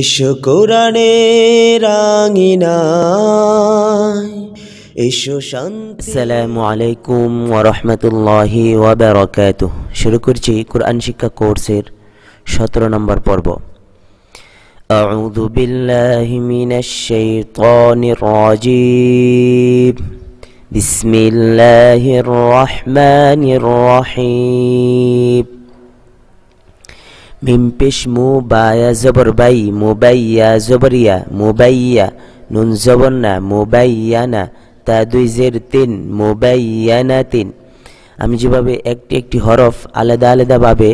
এসো কোরআনে রাঙিনায় এসো শান্তি আসসালামু আলাইকুম ওরহমতুল্লাহি ওয়াবারাকাত শুরু করছি কোরআন শিক্ষা কোর্সের সতেরো নম্বর পর্ব أعوذ بالله من الشيطان الرجيم بسم الله الرحمن الرحيم মিম পেশ মু বায়া জবর বাই মোবাইয়া জবরিয়া মোবাইয়া নুন জবর না মোবাইয়ানা তা দুই জের তিন মোবাইয়ানা তিন আমি যেভাবে একটি একটি হরফ আলাদা আলাদাভাবে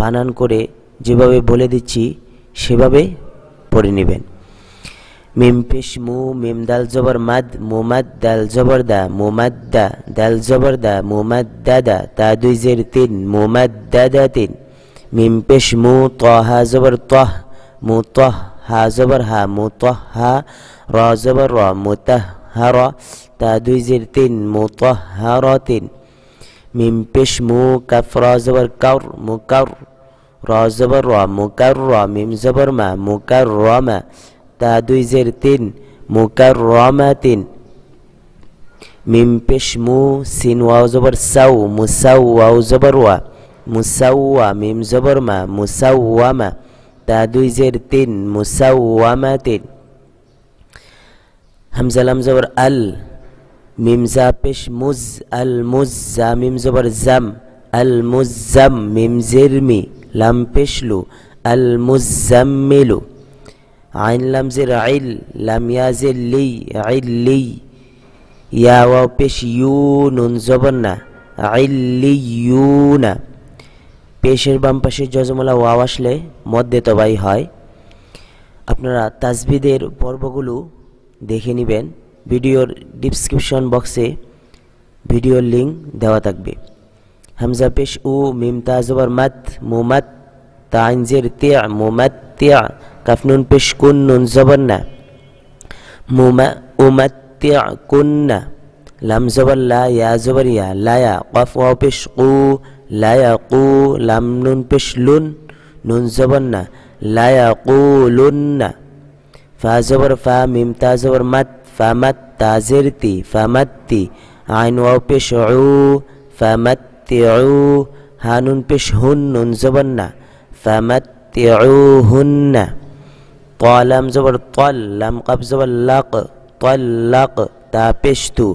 বানান করে যেভাবে বলে দিচ্ছি সেভাবে পড়ে নেবেন মিম মু মিম দাল জবর মাদ মোমাদ দাল জবর দা মোমাদ দা দাল জবর দা মোমাদ দাদা তা দুই জের তিন মোমাদ দাদা তিন ميم بيش مو طا زبر طه مو طه ها زبر ها مو طه ها را زبر را مطهرة تا دوي زير تن مطهرة ميم بيش مو كف را زبر كر مكر را زبر را مكر ميم زبر ما مكرمة تا دوي زير تن ميم بيش مو سين واو زبر سو مسو واو زبر وا مسوامة ميم زبر ما مسومة تا دوي زير تن مسومة تين همزة لمزبر ال ميم پش مز المزا ممزبر ميم زم المزم ميم زرمي لم بشلو المزملو عين لمزر عل لم يازل لي علي يا واو يونون يون زبرنا عليون পেশের বাম পাশে যজমলা ওয়াও আসলে মদ তবাই হয় আপনারা তাজবিদের পর্বগুলো দেখে নেবেন ভিডিওর ডিসক্রিপশন বক্সে ভিডিওর লিঙ্ক দেওয়া থাকবে হামজা পেশ উ মিম মাত মোমাত তাইনজের তিয়া মোমাত তেয়া কাফনুন পেশ কুন নুন জবর না মোমা উমাত তেয়া কুন না লাম জবর লা ইয়া জবর ইয়া লায়া কফ ওয়া পেশ উ لا يقول لم ننبشلن ننزبن لا يقولن فازبر فا ميم تازبر مت فمت تازرتي فمتي عين واو بشعو فمتعو هانون بشهن ننزبن فمتعوهن قالم زبر طل لم قب زبر لق طلق تابشتو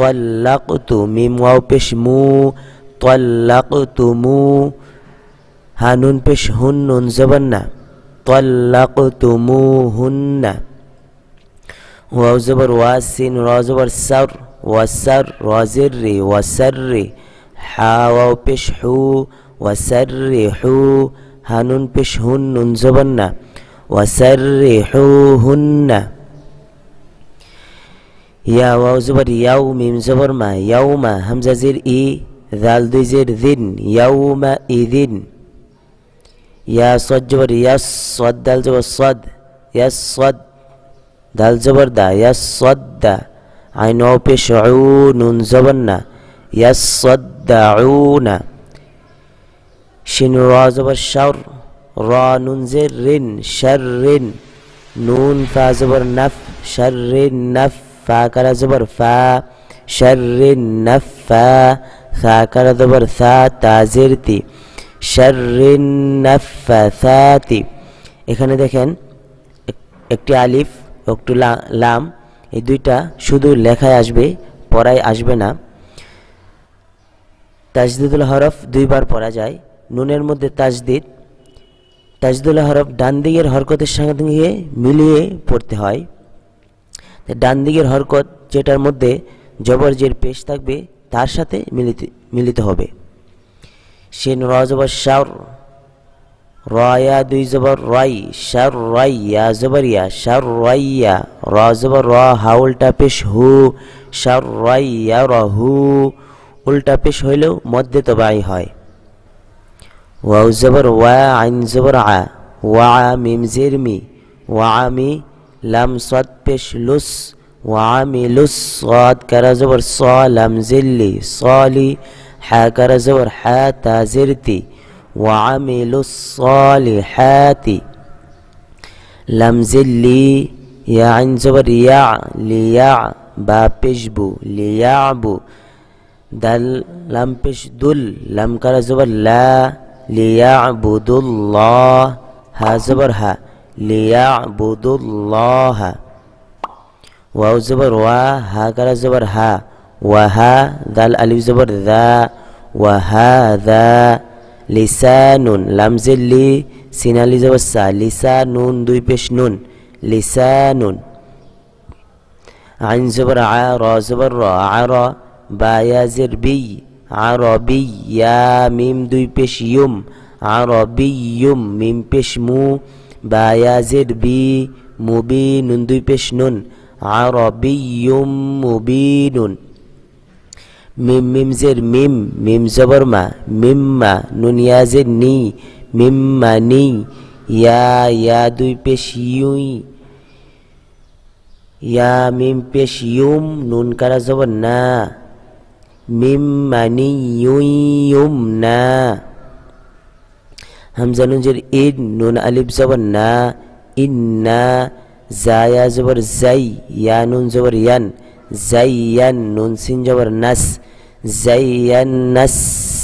طلقتو ميم واو بشمو مو طلقتمو هانون پیش هنون زبن طلقتموهن واو زبر واسين را زبر سر وسر وزر وسر حا واو پیش حو وسر حو هانون پیش هنون وسر وسرحوهن يا واو زبر يوم ميم زبر ما يوم همزة زر اي ذال دي زير يوم يومئذ يا صد جبر صد دال جبر صد صد دال جبر دا يا عين او پیش عون زبرنا يصدعون شن را زبر شر را نون رن شر نون فا زبر نف شر نف فا زبر فا شر النفا ثاكر دبر ثا تازرتي شر النفثاتي এখানে দেখেন একটি আলিফ একটু লাম এই দুইটা শুধু লেখায় আসবে পড়ায় আসবে না তাজদিদুল হরফ দুইবার পড়া যায় নুনের মধ্যে তাজদিদ তাজদুল হরফ ডান দিকের হরকতের সঙ্গে মিলিয়ে পড়তে হয় ডান দিকের হরকত যেটার মধ্যে জবরজের পেশ থাকবে তার সাথে মিলিত মিলিত হবে সেন র জবর শার রয়া দুই জবর রাই শার রাইয়া জবরিয়া শার রাইয়া র জবর র হা উল্টা পেশ হু শার রাইয়া রহু উল্টা পেশ হইলেও মধ্যে তবাই হয় ওয়াউ জবর ওয়া আইন জবর আ ওয়া মিম জেরমি ওয়া আমি লাম সদ পেশ লুস وعملوا الصاد كرا زبر صا لمزلی صالی حا کرا زبر حا تازرتي وعملوا الصالحات لمزلی يا عین زبر يع ليع با ليعبو دل لم بش دل لم كرا زبر لا ليعبد الله ها زبر ها الله واو زبر وا ها قال زبر ها وها ذا الألف زبر ذا وهذا لسان لم لي سين لي زبر سا لسان دوي بيش نون لسان عين زبر عارا زبر را عرا بايا زربي عربي يا ميم دوي بيش يوم عربي يوم ميم بيش مو بايا زربي مبين دوي بيش نون আরবিয়ুম মুবিনুন মিম মিমজের মিম মিম জবরমা মিম্মা নুনিয়াজের নি মিম্মা নি ইয়া ইয়া দুই পেশ ইউই ইয়া মিম পেশ ইউম নুন কারা জবর না মিম মানি ইউম না হামজা নুজের ইদ নুন আলিফ জবর না ইন্না زايا زبر زي يا نون زبر ين ين نون سين زبر نس نس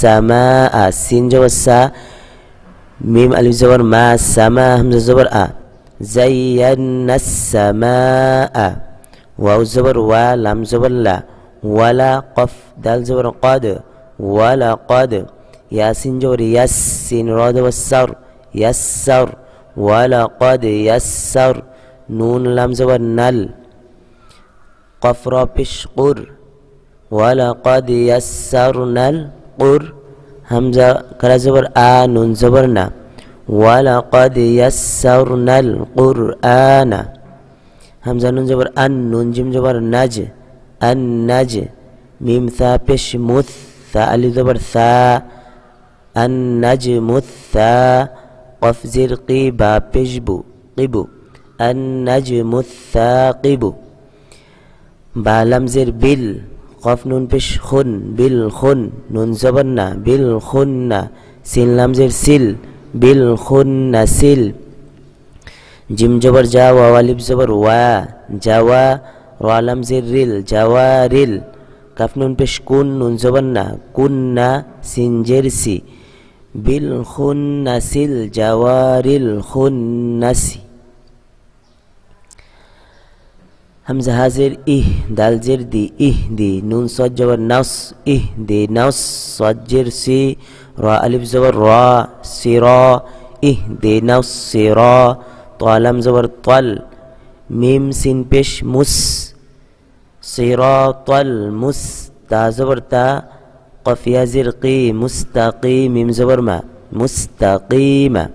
السماء سين زبر سا ميم ألف زبر ما سماء همزة زبر أ نس السماء واو زبر وا لام زبر لا ولا قف دال زبر قد ولا قد سين زبر يس سين راد والسر يسر ولا قد يسر نون لام نال نل قف را قر ولقد يسرنا القر همزه کلا زبر ا نون زبر نه ولقد يسرنا القرآن همزه نون زبر ان نون جیم زبر نج النج ميم ثا بش مث ثا الف زبر ثا مث ثا قف زرقي با بش بو قبو الثاقب বা লামজের বিল কফ নুন পেশ খুন বিল খুন নুন জবন্না বিল খুন্না সিল লামজের সিল বিল খুন্না সিল জিম জবর যা ওয়ালিব জবর ওয়া যাওয়া ওয়ালামজের রিল যাওয়া রিল কাফ নুন পেশ কুন নুন জবন্না কুন্না সিনজের সি বিল খুন্না সিল যাওয়ারিল খুন্নাসি همزة هازر إه دال زر دي إه دي نون صاد جبر نص إه دي نص صاد جر سي را ألف زبر را را إه دي نص سرا طالم زبر طل ميم سين بش مس صراط مس تا زبر تا قف يا زرقي مستقيم ميم زبر ما مستقيمة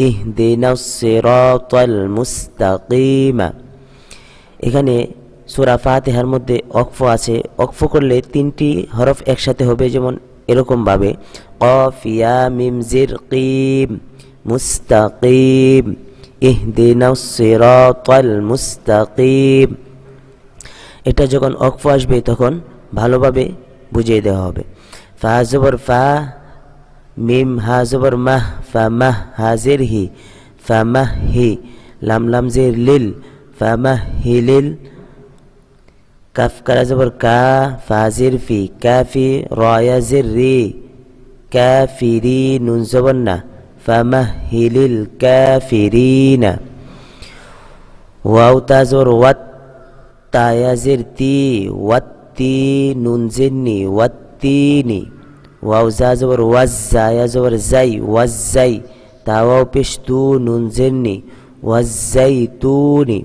اهدنا الصراط المستقيم এখানে সুরা ফাতেহার মধ্যে অক্ফ আছে অক্ফ করলে তিনটি হরফ একসাথে হবে যেমন এরকমভাবে কফিয়া মিমজির কিম মুস্তাকিম ইহদিনাল মুস্তাকিম এটা যখন অক্ফ আসবে তখন ভালোভাবে বুঝিয়ে দেওয়া হবে ফা জবর ফা মিম হা জবর মাহ ফা মাহ হাজির হি ফা মাহ হি লাম লাম জের লিল فمهل كف كلا زبر كا فازر في كافي رايا زري كافرين زبرنا فمهل الكافرين واو تازور وات تايا زرتي واتي نون زني واتيني واو زازور وزا يا زور زي وزي تاواو بشتو نون زني وزيتوني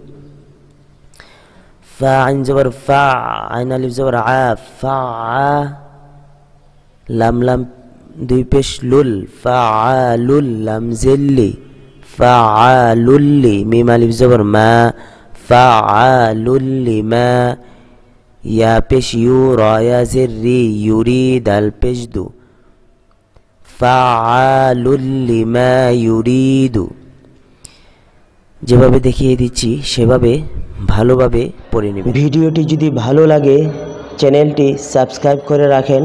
فا عين زبر فا عين الف زبر عا فا ع لم لم دوي بيش لول فا ع لول لم زلي فا ع لولي ميم الف زبر ما فا ع لولي ما يا بيش يورا يا زري يريد الفجدو فا ع لولي ما يريد যেভাবে দেখিয়ে দিচ্ছি সেভাবে ভালোভাবে পড়ে নেবেন ভিডিওটি যদি ভালো লাগে চ্যানেলটি সাবস্ক্রাইব করে রাখেন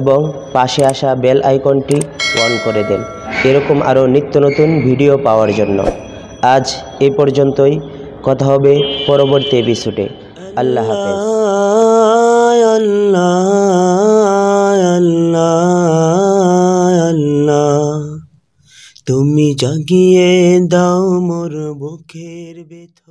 এবং পাশে আসা বেল আইকনটি অন করে দেন এরকম আরও নিত্য নতুন ভিডিও পাওয়ার জন্য আজ এ পর্যন্তই কথা হবে পরবর্তী এপিসোডে আল্লাহ হাফেজ আল্লাহ আল্লাহ তুমি জাগিয়ে দাও মোর বুকের ব্যথা